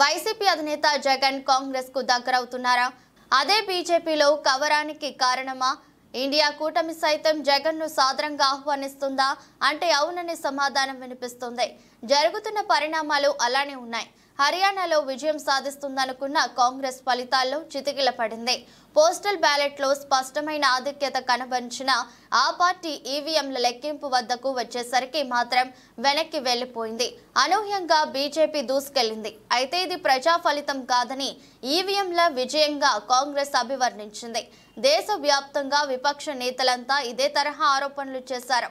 YCP అధినేత జగన్ కాంగ్రెస్ కు దగ్గరవుతున్నారా అదే బీజేపీలో కవరానికి కారణమా ఇండియా కూటమి సైతం జగన్ను సాదరంగా ఆహ్వానిస్తుందా అంటే అవుననే సమాధానం వినిపిస్తుంది జరుగుతున్న పరిణామాలు అలానే ఉన్నాయి హర్యానాలో విజయం సాధిస్తుందనుకున్న కాంగ్రెస్ ఫలితాల్లో చితికిల పడింది పోస్టల్ బ్యాలెట్లో స్పష్టమైన ఆధిక్యత కనబరిచిన ఆ పార్టీ ఈవీఎంల లెక్కింపు వద్దకు వచ్చేసరికి మాత్రం వెనక్కి వెళ్లిపోయింది అనూహ్యంగా బీజేపీ దూసుకెళ్లింది అయితే ఇది ప్రజా ఫలితం కాదని ఈవీఎంల విజయంగా కాంగ్రెస్ అభివర్ణించింది దేశవ్యాప్తంగా విపక్ష నేతలంతా ఇదే తరహా ఆరోపణలు చేశారు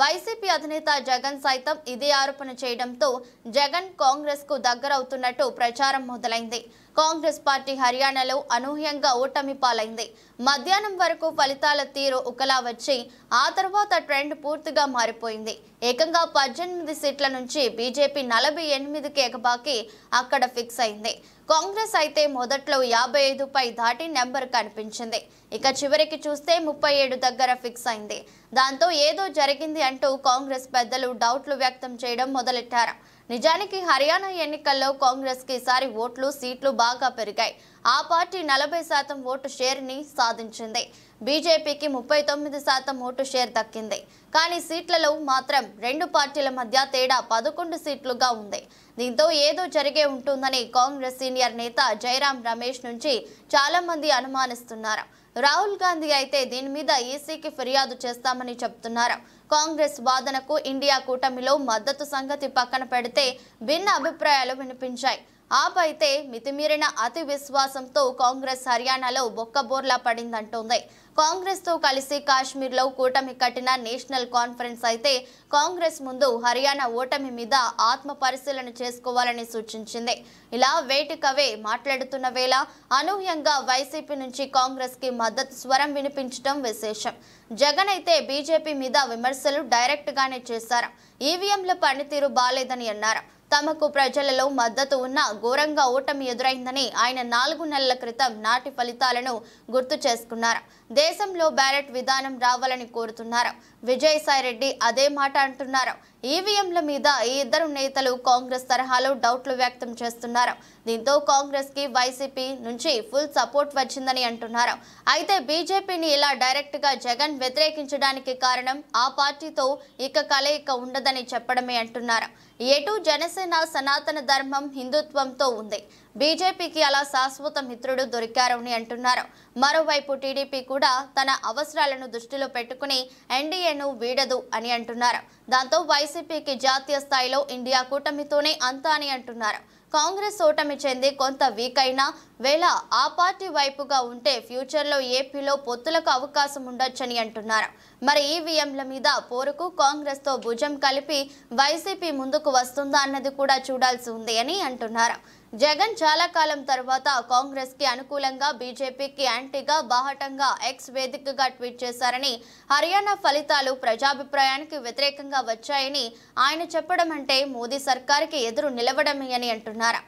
వైసీపీ అధినేత జగన్ సైతం ఇదే ఆరోపణ చేయడంతో జగన్ కాంగ్రెస్ కు దగ్గరవుతున్నట్టు ప్రచారం మొదలైంది కాంగ్రెస్ పార్టీ హర్యానాలో అనూహ్యంగా ఓటమి పాలైంది మధ్యాహ్నం వరకు ఫలితాల తీరు ఒకలా వచ్చి ఆ తర్వాత ట్రెండ్ పూర్తిగా మారిపోయింది ఏకంగా పద్దెనిమిది సీట్ల నుంచి బీజేపీ నలభై ఎనిమిదికి ఎగబాకి అక్కడ ఫిక్స్ అయింది కాంగ్రెస్ అయితే మొదట్లో యాభై ఐదుపై దాటి నెంబర్ కనిపించింది ఇక చివరికి చూస్తే ముప్పై ఏడు దగ్గర ఫిక్స్ అయింది దాంతో ఏదో జరిగింది అంటూ కాంగ్రెస్ పెద్దలు డౌట్లు వ్యక్తం చేయడం మొదలెట్టారు నిజానికి హర్యానా ఎన్నికల్లో కాంగ్రెస్కి ఈసారి ఓట్లు సీట్లు బాగా పెరిగాయి ఆ పార్టీ నలభై శాతం ఓటు షేర్ని సాధించింది బీజేపీకి ముప్పై తొమ్మిది శాతం ఓటు షేర్ దక్కింది కానీ సీట్లలో మాత్రం రెండు పార్టీల మధ్య తేడా పదకొండు సీట్లుగా ఉంది దీంతో ఏదో జరిగే ఉంటుందని కాంగ్రెస్ సీనియర్ నేత జయరాం రమేష్ నుంచి చాలా మంది అనుమానిస్తున్నారు రాహుల్ గాంధీ అయితే దీని మీద ఈసీకి ఫిర్యాదు చేస్తామని చెప్తున్నారు కాంగ్రెస్ వాదనకు ఇండియా కూటమిలో మద్దతు సంగతి పక్కన పెడితే భిన్న అభిప్రాయాలు వినిపించాయి ఆపైతే అయితే మితిమీరిన అతి విశ్వాసంతో కాంగ్రెస్ హర్యానాలో బొక్కబోర్లా పడిందంటోంది కాంగ్రెస్తో కలిసి కాశ్మీర్లో కూటమి కట్టిన నేషనల్ కాన్ఫరెన్స్ అయితే కాంగ్రెస్ ముందు హర్యానా ఓటమి మీద ఆత్మ పరిశీలన చేసుకోవాలని సూచించింది ఇలా వేటికవే మాట్లాడుతున్న వేళ అనూహ్యంగా వైసీపీ నుంచి కాంగ్రెస్కి మద్దతు స్వరం వినిపించడం విశేషం జగన్ అయితే బీజేపీ మీద విమర్శలు డైరెక్ట్గానే చేశారు ఈవీఎంల పనితీరు బాలేదని అన్నారు తమకు ప్రజలలో మద్దతు ఉన్న ఘోరంగా ఓటమి ఎదురైందని ఆయన నాలుగు నెలల క్రితం నాటి ఫలితాలను గుర్తు చేసుకున్నారు దేశంలో బ్యాలెట్ విధానం రావాలని కోరుతున్నారు విజయసాయిరెడ్డి అదే మాట అంటున్నారు ఈవీఎంల మీద ఈ ఇద్దరు నేతలు కాంగ్రెస్ తరహాలో డౌట్లు వ్యక్తం చేస్తున్నారు దీంతో కాంగ్రెస్ కి వైసీపీ నుంచి ఫుల్ సపోర్ట్ వచ్చిందని అంటున్నారు అయితే బీజేపీని ఇలా డైరెక్ట్ గా జగన్ వ్యతిరేకించడానికి కారణం ఆ పార్టీతో ఇక కలయిక ఉండదని చెప్పడమే అంటున్నారు ఎటు జనసేన సనాతన ధర్మం హిందుత్వంతో ఉంది బీజేపీకి అలా శాశ్వత మిత్రుడు దొరికారని అంటున్నారు మరోవైపు టీడీపీ కూడా తన అవసరాలను దృష్టిలో పెట్టుకుని ఎన్డీఏను వీడదు అని అంటున్నారు దాంతో వై వైసీపీకి జాతీయ స్థాయిలో ఇండియా కూటమితోనే అంతా అని అంటున్నారు కాంగ్రెస్ ఓటమి చెంది కొంత వీక్ అయినా వేళ ఆ పార్టీ వైపుగా ఉంటే ఫ్యూచర్లో ఏపీలో పొత్తులకు అవకాశం ఉండొచ్చని అంటున్నారు మరి ఈవీఎంల మీద పోరుకు కాంగ్రెస్తో భుజం కలిపి వైసీపీ ముందుకు వస్తుందా అన్నది కూడా చూడాల్సి ఉంది అని అంటున్నారు జగన్ చాలా కాలం తర్వాత కాంగ్రెస్ కి అనుకూలంగా బీజేపీకి యాంటీగా బాహటంగా ఎక్స్ వేదికగా ట్వీట్ చేశారని హర్యానా ఫలితాలు ప్రజాభిప్రాయానికి వ్యతిరేకంగా వచ్చాయని ఆయన చెప్పడం అంటే మోదీ సర్కార్కి ఎదురు నిలవడమే అని అంటున్నారు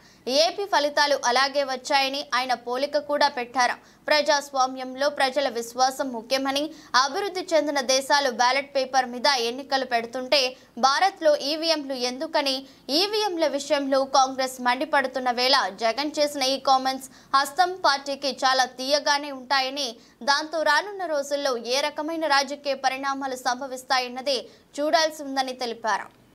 ఏపీ ఫలితాలు అలాగే వచ్చాయని ఆయన పోలిక కూడా పెట్టారు ప్రజాస్వామ్యంలో ప్రజల విశ్వాసం ముఖ్యమని అభివృద్ధి చెందిన దేశాలు బ్యాలెట్ పేపర్ మీద ఎన్నికలు పెడుతుంటే భారత్లో ఈవీఎంలు ఎందుకని ఈవీఎంల విషయంలో కాంగ్రెస్ మండిపడుతున్న వేళ జగన్ చేసిన ఈ కామెంట్స్ హస్తం పార్టీకి చాలా తీయగానే ఉంటాయని దాంతో రానున్న రోజుల్లో ఏ రకమైన రాజకీయ పరిణామాలు సంభవిస్తాయన్నది చూడాల్సి ఉందని తెలిపారు